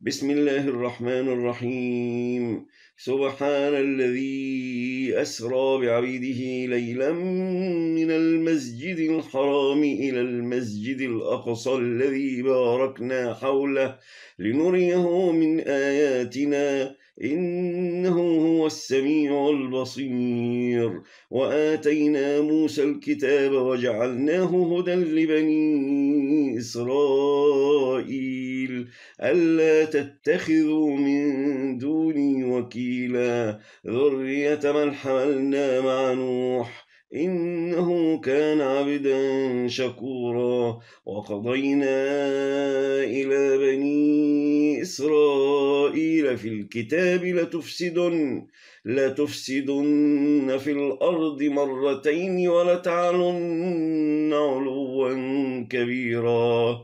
بسم الله الرحمن الرحيم سبحان الذي أسرى بعبيده ليلا من المسجد الحرام إلى المسجد الأقصى الذي باركنا حوله لنريه من آياتنا إنه هو السميع البصير وآتينا موسى الكتاب وجعلناه هدى لبني إسرائيل ألا تتخذوا من دوني وكيلا ذرية من حملنا مع نوح إنه كان عبدا شكورا وقضينا إلى بني إسرائيل في الكتاب لتفسدن لتفسدن في الأرض مرتين ولتعلن علوا كبيرا